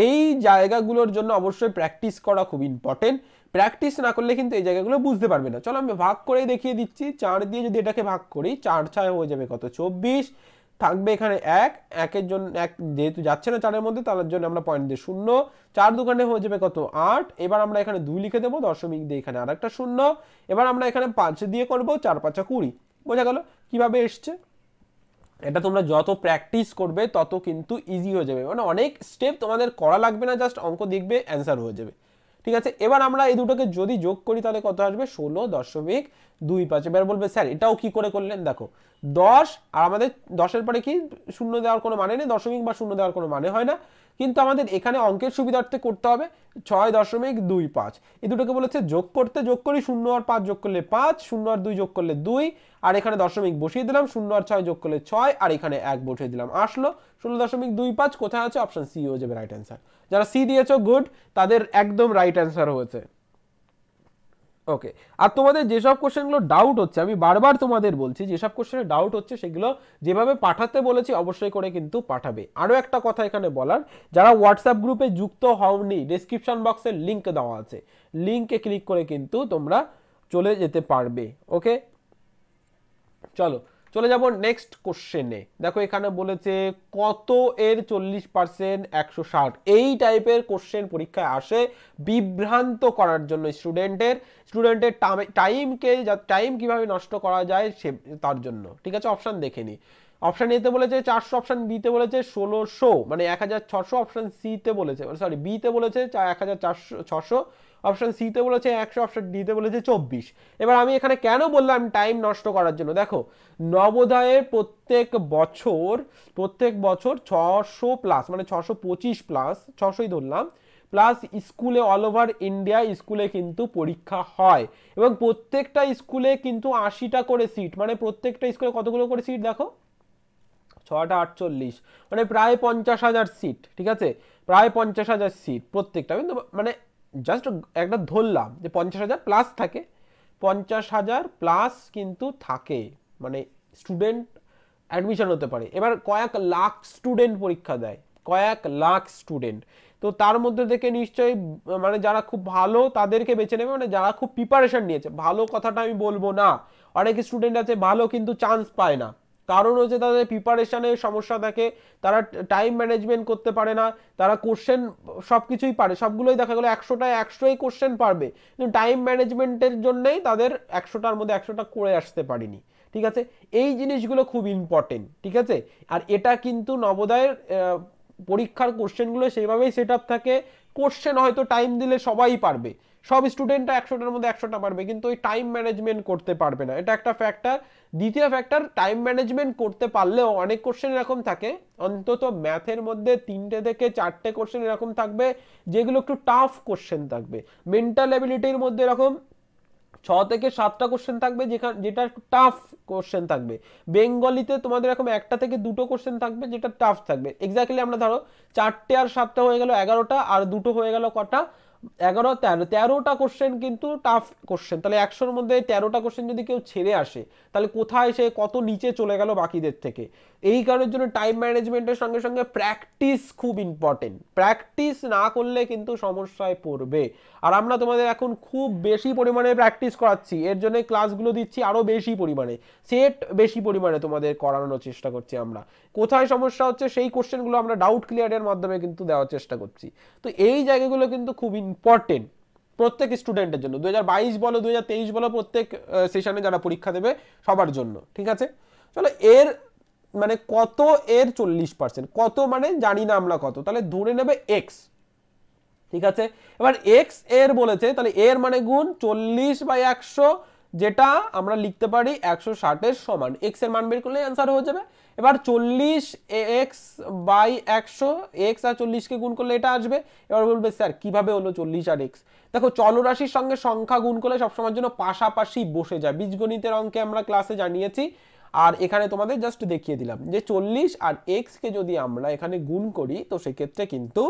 এই জায়গাগুলোর জন্য অবশ্যই প্র্যাকটিস করা খুব ইম্পর্টেন্ট প্র্যাকটিস না করলে কিন্তু এই জায়গাগুলো বুঝতে পারবে না চলো আমি ভাগ করে দেখিয়ে দিচ্ছি চার দিয়ে যদি এটাকে ভাগ করি চার ছয় হয়ে যাবে কত চব্বিশ থাকবে এখানে এক একের জন্য এক যেহেতু যাচ্ছে না চারের মধ্যে তার জন্য আমরা পয়েন্ট দিয়ে শূন্য চার দোকানে হয়ে যাবে কত আট এবার আমরা এখানে দুই লিখে দেবো দশমিক দিয়ে এখানে আর একটা শূন্য এবার আমরা এখানে পাঁচ দিয়ে করব চার পাঁচা কুড়ি বোঝা গেল কিভাবে এসছে এটা তোমরা যত প্র্যাকটিস করবে তত কিন্তু ইজি হয়ে যাবে মানে অনেক স্টেপ তোমাদের করা লাগবে না জাস্ট অঙ্ক দেখবে অ্যান্সার হয়ে যাবে ঠিক আছে এবার আমরা এই দুটোকে যদি যোগ করি তাহলে কত আসবে ষোলো দশমিক দুই পাঁচ এবার বলবে স্যার এটাও কি করে করলেন দেখো দশ আর আমাদের দশের পরে কি শূন্য দেওয়ার কোনো মানে নেই দশমিক বা শূন্য দেওয়ার কোনো মানে হয় না কিন্তু আমাদের এখানে অঙ্কের সুবিধার্থে করতে হবে ছয় দশমিক দুই পাঁচ এই দুটোকে বলেছে যোগ করতে যোগ করি শূন্য আর পাঁচ যোগ করলে পাঁচ শূন্য আর দুই যোগ করলে দুই আর এখানে দশমিক বসিয়ে দিলাম শূন্য আর ছয় যোগ করলে ছয় আর এখানে এক বসিয়ে দিলাম আসলো ষোলো দশমিক দুই পাঁচ কোথায় আছে অপশান সি হয়ে যাবে রাইট অ্যান্সার যারা সি দিয়েছ গুড তাদের একদম রাইট অ্যান্সার হয়েছে ওকে আর তোমাদের যেসব কোশ্চেনগুলো ডাউট হচ্ছে আমি বারবার তোমাদের বলছি যেসব কোশ্চেনে ডাউট হচ্ছে সেগুলো যেভাবে পাঠাতে বলেছি অবশ্যই করে কিন্তু পাঠাবে আরও একটা কথা এখানে বলার যারা হোয়াটসঅ্যাপ গ্রুপে যুক্ত হওনি ডিসক্রিপশন বক্সের লিঙ্ক দেওয়া আছে লিঙ্কে ক্লিক করে কিন্তু তোমরা চলে যেতে পারবে ওকে চলো চলে যাবো নেক্সট কোশ্চেনে দেখো এখানে বলেছে কত এর চল্লিশ পার্সেন্ট একশো ষাট এই টাইপের কোশ্চেন পরীক্ষায় আসে বিভ্রান্ত করার জন্য স্টুডেন্টের স্টুডেন্টের টাইমকে টাইম কিভাবে নষ্ট করা যায় সে তার জন্য ঠিক আছে অপশান দেখে নিই অপশান এতে বলেছে চারশো অপশান বিতে বলেছে ষোলোশো মানে এক হাজার ছশো অপশান সিতে বলেছে সরি বিতে বলেছে এক হাজার চারশো ছশো অপশান সিতে বলেছে একশো অপশান ডিতে বলেছে চব্বিশ এবার আমি এখানে কেন বললাম টাইম নষ্ট করার জন্য দেখো নবোদয়ের প্রত্যেক বছর প্রত্যেক বছর ছশো প্লাস মানে ছশো পঁচিশ প্লাস ছশোই ধরলাম প্লাস স্কুলে অল ওভার ইন্ডিয়া স্কুলে কিন্তু পরীক্ষা হয় এবং প্রত্যেকটা স্কুলে কিন্তু আশিটা করে সিট মানে প্রত্যেকটা স্কুলে কতগুলো করে সিট দেখো ছটা আটচল্লিশ মানে প্রায় পঞ্চাশ হাজার সিট ঠিক আছে প্রায় পঞ্চাশ হাজার সিট প্রত্যেকটা কিন্তু মানে জাস্ট একটা ধরলাম যে পঞ্চাশ হাজার প্লাস থাকে পঞ্চাশ হাজার প্লাস কিন্তু থাকে মানে স্টুডেন্ট অ্যাডমিশন হতে পারে এবার কয়েক লাখ স্টুডেন্ট পরীক্ষা দেয় কয়েক লাখ স্টুডেন্ট তো তার মধ্যে থেকে নিশ্চয়ই মানে যারা খুব ভালো তাদেরকে বেছে নেবে মানে যারা খুব প্রিপারেশন নিয়েছে ভালো কথাটা আমি বলবো না অনেক স্টুডেন্ট আছে ভালো কিন্তু চান্স পায় না কারণ হচ্ছে তাদের প্রিপারেশানের সমস্যা থাকে তারা টাইম ম্যানেজমেন্ট করতে পারে না তারা কোশ্চেন সব কিছুই পারে সবগুলোই দেখা গেলো একশোটায় একশোই কোশ্চেন পারবে কিন্তু টাইম ম্যানেজমেন্টের জন্যেই তাদের একশোটার মধ্যে একশোটা করে আসতে পারিনি ঠিক আছে এই জিনিসগুলো খুব ইম্পর্টেন্ট ঠিক আছে আর এটা কিন্তু নবোদয়ের পরীক্ষার কোশ্চেনগুলো সেইভাবেই সেট আপ থাকে কোশ্চেন হয়তো টাইম দিলে সবাই পারবে সব স্টুডেন্টরা একশোটার মধ্যে একশোটা পারবে কিন্তু ওই টাইম ম্যানেজমেন্ট করতে পারবে না এটা একটা ফ্যাক্টর দ্বিতীয় ফ্যাক্টর টাইম ম্যানেজমেন্ট করতে পারলেও অনেক কোশ্চেন এরকম থাকে অন্তত ম্যাথের মধ্যে তিনটে থেকে চারটে কোশ্চেন এরকম থাকবে যেগুলো একটু টাফ কোশ্চেন থাকবে মেন্টাল অ্যাবিলিটির মধ্যে এরকম ছ থেকে সাতটা কোশ্চেন থাকবে যেখানে যেটা একটু টাফ কোশ্চেন থাকবে বেঙ্গলিতে তোমাদের এরকম একটা থেকে দুটো কোশ্চেন থাকবে যেটা টাফ থাকবে এক্স্যাক্টলি আমরা ধরো চারটে আর সাতটা হয়ে গেল এগারোটা আর দুটো হয়ে গেল কটা এগারো তেরো তেরোটা কোশ্চেন কিন্তু টাফ কোশ্চেন তাহলে একশোর মধ্যে তেরোটা কোশ্চেন যদি কেউ ছেড়ে আসে তাহলে কোথায় সে কত নিচে চলে গেল বাকিদের থেকে এই কারণের জন্য টাইম ম্যানেজমেন্টের সঙ্গে সঙ্গে প্র্যাকটিস খুব ইম্পর্টেন্ট প্র্যাকটিস না করলে কিন্তু সমস্যায় পড়বে আর আমরা তোমাদের এখন খুব বেশি পরিমাণে প্র্যাকটিস করাচ্ছি এর জন্য ক্লাসগুলো দিচ্ছি আরও বেশি পরিমাণে সেট বেশি পরিমাণে তোমাদের করানোর চেষ্টা করছি আমরা কোথায় সমস্যা হচ্ছে সেই কোশ্চেনগুলো আমরা ডাউট ক্লিয়ারের মাধ্যমে কিন্তু দেওয়ার চেষ্টা করছি তো এই জায়গাগুলো কিন্তু খুব ইম্পর্টেন্ট প্রত্যেক স্টুডেন্টের জন্য দু বাইশ বলো দু বলো প্রত্যেক সেশনে যারা পরীক্ষা দেবে সবার জন্য ঠিক আছে চলো এর মানে কত এর চল্লিশ পার্সেন্ট কত মানে জানি না আমরা কত তাহলে ধরে নেবে এক্স ঠিক আছে এবার এক্স এর বলেছে তাহলে এর মানে গুণ চল্লিশ বাই একশো যেটা আমরা লিখতে পারি একশো ষাটের সমান এক্স এর মান বের করলে অ্যান্সার হয়ে যাবে এবার চল্লিশ এক্স বাই একশো এক্স আর চল্লিশকে গুণ করলে এটা আসবে এবার বলবে স্যার কিভাবে হলো চল্লিশ আর এক্স দেখো চলরাশির সঙ্গে সংখ্যা গুণ করলে সবসময়ের জন্য পাশাপাশি বসে যায় বীজগণিতের অঙ্কে আমরা ক্লাসে জানিয়েছি আর এখানে তোমাদের জাস্ট দেখিয়ে দিলাম যে চল্লিশ আর এক্সকে যদি আমরা এখানে গুণ করি তো সেক্ষেত্রে কিন্তু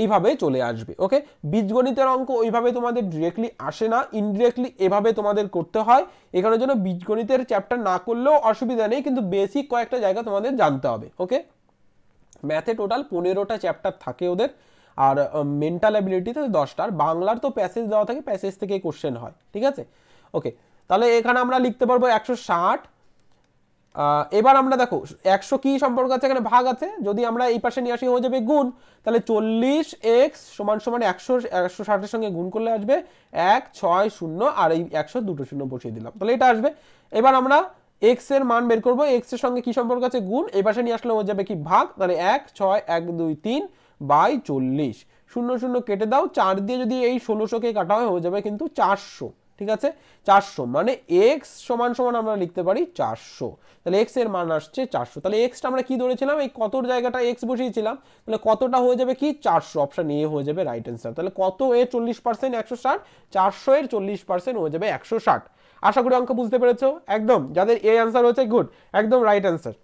এইভাবে চলে আসবে ওকে বীজগণিতের অঙ্ক ওইভাবে তোমাদের ডিরেক্টলি আসে না ইনডিরেক্টলি এভাবে তোমাদের করতে হয় এখানে জন্য বীজগণিতের চ্যাপ্টার না করলেও অসুবিধা নেই কিন্তু বেসিক কয়েকটা জায়গা তোমাদের জানতে হবে ওকে ম্যাথে টোটাল পনেরোটা চ্যাপ্টার থাকে ওদের আর মেন্টাল অ্যাবিলিটিতে দশটার বাংলার তো প্যাসেজ দেওয়া থাকে প্যাসেজ থেকে কোশ্চেন হয় ঠিক আছে ওকে তাহলে এখানে আমরা লিখতে পারবো একশো ষাট এবার আমরা দেখো একশো কি সম্পর্ক আছে এখানে ভাগ আছে যদি আমরা এই পাশে নিয়ে আসি হয়ে যাবে গুণ তাহলে চল্লিশ এক্স সমান সমান একশো একশো ষাটের সঙ্গে গুণ করলে আসবে এক ছয় শূন্য আর এই একশো দুটো শূন্য বসিয়ে দিলাম তাহলে এটা আসবে এবার আমরা এক্স এর মান বের করবো এক্স এর সঙ্গে কি সম্পর্ক আছে গুণ এই পাশে নিয়ে আসলে হয়ে যাবে কি ভাগ তাহলে এক ছয় এক দুই তিন বাই চল্লিশ শূন্য শূন্য কেটে দাও চার দিয়ে যদি এই ষোলোশোকে কাটা হয় হয়ে যাবে কিন্তু চারশো ঠিক আছে চারশো মানে এক্স সমান সমান আমরা লিখতে পারি চারশো তাহলে এক্স এর মান আসছে চারশো তাহলে এক্সটা আমরা কি ধরেছিলাম এই কতর জায়গাটা এক্স বসিয়েছিলাম তাহলে কতটা হয়ে যাবে কি চারশো অপশান এ হয়ে যাবে রাইট অ্যান্সার তাহলে কত এর চল্লিশ পার্সেন্ট একশো ষাট চারশো এর চল্লিশ পার্সেন্ট হয়ে যাবে একশো ষাট আশা করি অঙ্ক বুঝতে পেরেছ একদম যাদের এ অ্যান্সার হয়েছে গুড একদম রাইট অ্যান্সার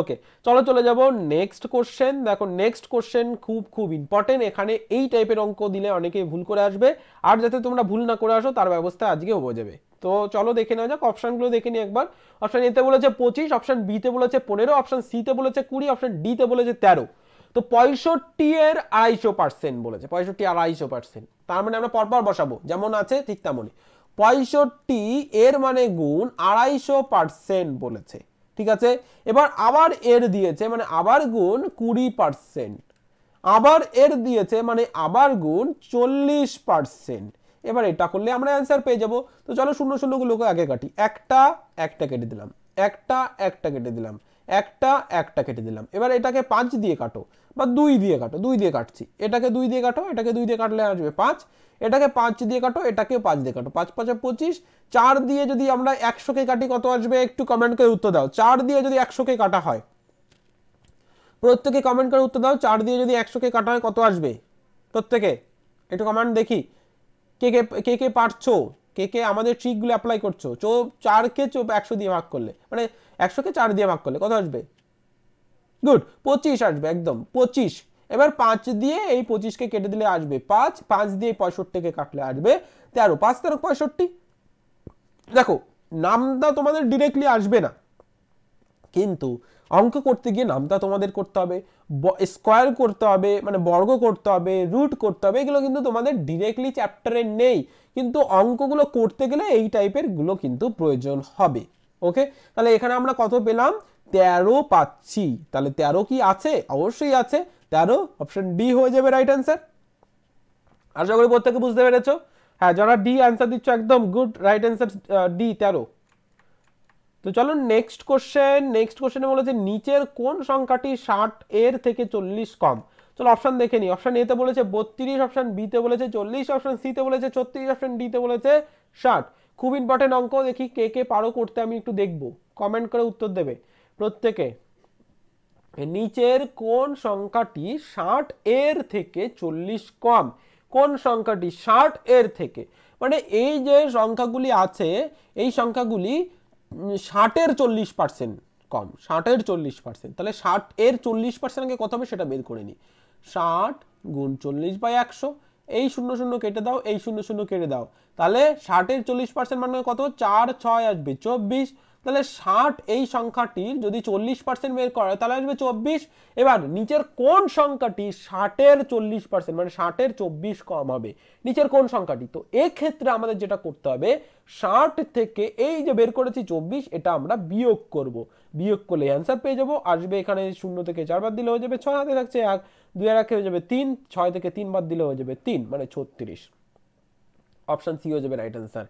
ওকে চলো চলে যাব নেক্সট কোশ্চেন দেখো নেক্সট কোশ্চেন খুব খুব ইম্পর্টেন্ট এখানে এই টাইপের অঙ্ক দিলে অনেকে ভুল করে আসবে আর যাতে তোমরা ভুল না করে আসো তার ব্যবস্থা আজকে হয়ে যাবে তো চলো দেখে নেওয়া যাক অপশানগুলো দেখে নিই একবার অপশান এতে বলেছে পঁচিশ অপশান বিতে বলেছে পনেরো অপশান সিতে বলেছে কুড়ি অপশান ডিতে বলেছে তেরো তো পঁয়ষট্টি এর আড়াইশো পার্সেন্ট বলেছে পঁয়ষট্টি আড়াইশো পার্সেন্ট তার মানে আমরা পরপর বসাবো যেমন আছে ঠিক তেমনই পঁয়ষট্টি এর মানে গুণ আড়াইশো পার্সেন্ট বলেছে ঠিক আছে এবার আবার এর দিয়েছে মানে আবার গুণ কুড়ি পারসেন্ট আবার এর দিয়েছে মানে আবার গুণ চল্লিশ পারসেন্ট এবার এটা করলে আমরা অ্যান্সার পেয়ে যাব তো চলো শূন্য শূন্যগুলোকে আগে কাটি একটা একটা কেটে দিলাম একটা একটা কেটে দিলাম একটা একটা কেটে দিলাম এবার এটাকে পাঁচ দিয়ে কাটো বা দুই দিয়ে কাটো দুই দিয়ে কাটছি এটাকে দুই দিয়ে কাটো এটাকে দুই দিয়ে কাটলে আসবে পাঁচ এটাকে পাঁচ দিয়ে কাটো এটাকে পাঁচ দিয়ে কাটো পাঁচ পাঁচে পঁচিশ চার দিয়ে যদি আমরা একশোকে কাটি কত আসবে একটু কমেন্ট করে উত্তর দাও চার দিয়ে যদি একশোকে কাটা হয় প্রত্যেকে কমেন্ট করে উত্তর দাও চার দিয়ে যদি একশোকে কাটা হয় কত আসবে প্রত্যেকে একটু কমেন্ট দেখি কে কে কে কে পারছো কে কে আমাদের ট্রিকগুলো অ্যাপ্লাই করছো চো চারকে চো একশো দিয়ে ভাগ করলে মানে একশোকে চার দিয়ে ভাগ করলে কত আসবে গুড পঁচিশ আসবে একদম পঁচিশ এবার পাঁচ দিয়ে এই পঁচিশকে কেটে দিলে আসবে পাঁচ পাঁচ দিয়ে পঁয়ষট্টিকে কাটলে আসবে তেরো পাঁচ তেরো পঁয়ষট্টি দেখো নামটা তোমাদের ডিরেক্টলি আসবে না কিন্তু অঙ্ক করতে গিয়ে নামটা তোমাদের করতে হবে স্কোয়ার করতে হবে মানে বর্গ করতে হবে রুট করতে হবে এগুলো কিন্তু তোমাদের ডিরেক্টলি চ্যাপ্টারে নেই কিন্তু অঙ্কগুলো করতে গেলে এই টাইপের গুলো কিন্তু প্রয়োজন হবে ওকে তাহলে এখানে আমরা কত পেলাম তেরো পাচ্ছি তাহলে তেরো কি আছে অবশ্যই আছে তেরো অপশন ডি হয়ে যাবে রাইট অ্যান্সার আশা করি প্রত্যেকে বুঝতে পেরেছো হ্যাঁ যারা ডি অ্যান্সার দিচ্ছ একদম গুড রাইট অ্যান্সার ডি তেরো তো চলো নেক্সট কোশ্চেন নেক্সট কোশ্চেনে বলেছে নিচের কোন সংখ্যাটি ষাট এর থেকে চল্লিশ কম চলো অপশান দেখে নিই অপশান এতে বলেছে বত্রিশ অপশান বিতে বলেছে চল্লিশ অপশান সিতে বলেছে ছত্রিশ অপশান ডিতে বলেছে ষাট খুব ইম্পর্টেন্ট অঙ্ক দেখি কে কে পারো করতে আমি একটু দেখবো কমেন্ট করে উত্তর দেবে প্রত্যেকে নিচের কোন সংখ্যাটি ষাট এর থেকে চল্লিশ কম কোন সংখ্যাটি ষাট এর থেকে মানে এই যে সংখ্যাগুলি আছে এই সংখ্যাগুলি ষাটের চল্লিশ পার্সেন্ট কম ষাটের চল্লিশ পার্সেন্ট তাহলে ষাট এর চল্লিশ পার্সেন্ট আগে কত হবে সেটা বের করে নিই ষাট গুণ চল্লিশ বাই একশো এই শূন্য শূন্য কেটে দাও এই শূন্য শূন্য কেটে দাও তাহলে ষাটের চল্লিশ পার্সেন্ট মানে কত চার ছয় আসবে চব্বিশ তাহলে ষাট এই সংখ্যাটির যদি চল্লিশ পার্সেন্ট বের করা হয় তাহলে আসবে চব্বিশ এবার নিচের কোন সংখ্যাটি ষাটের চল্লিশ পার্সেন্ট মানে ষাটের চব্বিশ কম হবে নিচের কোন সংখ্যাটি তো এক্ষেত্রে আমাদের যেটা করতে হবে ষাট থেকে এই যে বের করেছি চব্বিশ এটা আমরা বিয়োগ করব বিয়োগ করলে অ্যান্সার পেয়ে যাবো আসবে এখানে শূন্য থেকে চারবার দিলে হয়ে যাবে ছয় হাতে থাকছে এক দুই আর একে হয়ে যাবে তিন ছয় থেকে তিন বাদ দিলে হয়ে যাবে তিন মানে ছত্রিশ অপশান সি হয়ে যাবে রাইট অ্যান্সার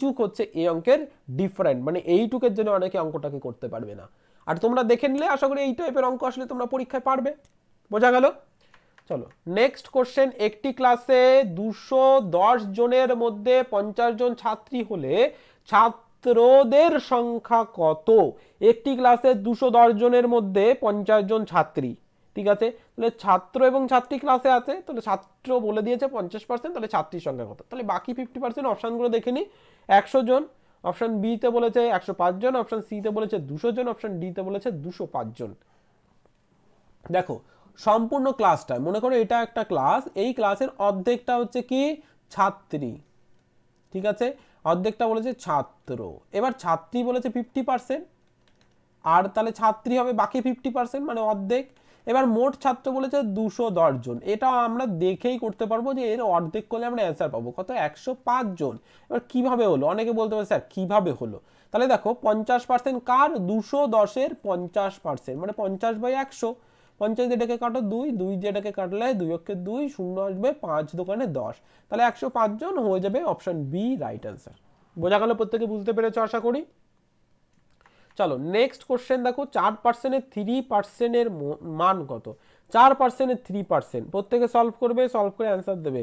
চুক হচ্ছে এই অঙ্কের ডিফারেন্ট মানে এইটুকের জন্য অনেকে অঙ্কটাকে করতে পারবে না আর তোমরা দেখে নিলে আশা করি এই টাইপের অঙ্ক আসলে তোমরা পরীক্ষায় পারবে বোঝা গেল চলো নেক্সট কোশ্চেন একটি ক্লাসে দুশো দশ জনের মধ্যে পঞ্চাশ জন ছাত্রী হলে ছাত্রদের সংখ্যা কত একটি ক্লাসে দুশো জনের মধ্যে পঞ্চাশ জন ছাত্রী ঠিক আছে তাহলে ছাত্র এবং ছাত্রী ক্লাসে আছে তাহলে ছাত্র বলে দিয়েছে পঞ্চাশ পার্সেন্ট তাহলে ছাত্রীর সংখ্যা কত তাহলে বাকি ফিফটি পার্সেন্ট অপশানগুলো দেখে নিই একশো জন অপশান বিতে বলেছে একশো পাঁচজন অপশান সিতে বলেছে দুশো জন অপশান ডিতে বলেছে দুশো পাঁচজন দেখো সম্পূর্ণ ক্লাসটা মনে করো এটা একটা ক্লাস এই ক্লাসের অর্ধেকটা হচ্ছে কি ছাত্রী ঠিক আছে অর্ধেকটা বলেছে ছাত্র এবার ছাত্রী বলেছে ফিফটি পার্সেন্ট আর তাহলে ছাত্রী হবে বাকি ফিফটি পার্সেন্ট মানে অর্ধেক এবার মোট ছাত্র বলেছে দুশো জন এটা আমরা দেখেই করতে পারবো যে এর অর্ধেক করলে আমরা অ্যান্সার পাবো কত একশো জন এবার কিভাবে হলো অনেকে বলতে পারে স্যার কিভাবে হলো তাহলে দেখো পঞ্চাশ পার্সেন্ট কার দুশো দশের পঞ্চাশ পার্সেন্ট মানে পঞ্চাশ বাই একশো পঞ্চাশ যেটাকে কাটো দুই দুই যেটাকে কাটলে দুই অক্ষে দুই শূন্য আসবে পাঁচ দোকানে দশ তাহলে একশো পাঁচজন হয়ে যাবে অপশান বি রাইট অ্যান্সার বোঝা গেল প্রত্যেকে বুঝতে পেরেছ আশা করি চলো নেক্সট কোশ্চেন দেখো চার পার্সেন্টের থ্রি পার্সেন্টের মান কত চার পার্সেন্টের থ্রি পার্সেন্ট প্রত্যেকে সলভ করবে সলভ করে অ্যান্সার দেবে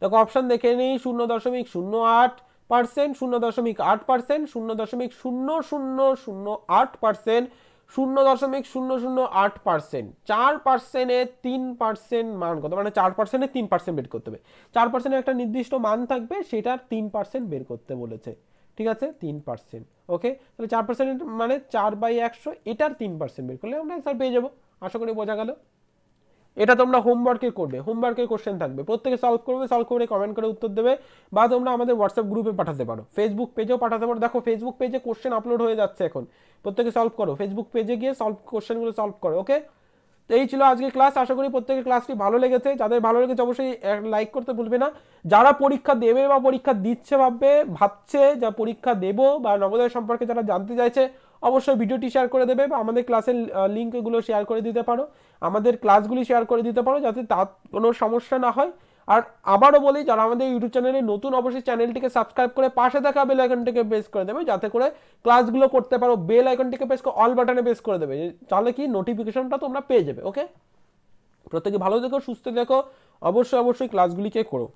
দেখো অপশান দেখে নিই শূন্য দশমিক শূন্য আট পার্সেন্ট শূন্য দশমিক আট পার্সেন্ট শূন্য দশমিক শূন্য শূন্য শূন্য আট পার্সেন্ট শূন্য দশমিক শূন্য শূন্য আট পার্সেন্ট চার পার্সেন্টে তিন পার্সেন্ট মান কত মানে চার পার্সেন্টে তিন পার্সেন্ট বের করতে হবে চার পার্সেন্টের একটা নির্দিষ্ট মান থাকবে সেটার তিন পার্সেন্ট বের করতে বলেছে ঠিক আছে তিন পার্সেন্ট ওকে তাহলে চার পার্সেন্ট মানে চার বাই একশো এটার তিন পার্সেন্ট বের করলে আমরা অ্যান্সার পেয়ে যাবো আশা করি বোঝা গেল এটা তোমরা হোমওয়ার্কে করবে হোমওয়ার্কে কোশ্চেন থাকবে প্রত্যেকে সলভ করবে সলভ করে কমেন্ট করে উত্তর দেবে বা তোমরা আমাদের হোয়াটসঅ্যাপ গ্রুপে পাঠাতে পারো ফেসবুক পেজেও পাঠাতে পারো দেখো ফেসবুক পেজে কোশ্চেন আপলোড হয়ে যাচ্ছে এখন প্রত্যেকে সলভ করো ফেসবুক পেজে গিয়ে সলভ কোশ্চেনগুলো সলভ করো ওকে তো এই ছিল আজকে ক্লাস আশা করি প্রত্যেকের ক্লাসটি ভালো লেগেছে যাদের ভালো লেগেছে অবশ্যই লাইক করতে ভুলবে না যারা পরীক্ষা দেবে বা পরীক্ষা দিচ্ছে ভাববে ভাবছে যা পরীক্ষা দেব বা নবোদয় সম্পর্কে যারা জানতে চাইছে অবশ্যই ভিডিওটি শেয়ার করে দেবে বা আমাদের ক্লাসের লিঙ্কগুলো শেয়ার করে দিতে পারো আমাদের ক্লাসগুলি শেয়ার করে দিতে পারো যাতে তার কোনো সমস্যা না হয় আর আবারও বলি যারা আমাদের ইউটিউব চ্যানেলে নতুন অবশ্যই চ্যানেলটিকে সাবস্ক্রাইব করে পাশে থাকা বেল আইকনটিকে প্রেস করে দেবে যাতে করে ক্লাসগুলো করতে পারো বেল আইকনটিকে প্রেস করে অল বাটনে প্রেস করে দেবে তাহলে কি নোটিফিকেশনটা তোমরা পেয়ে যাবে ওকে প্রত্যেকে ভালো দেখো সুস্থ দেখো অবশ্যই অবশ্যই ক্লাসগুলিকে করো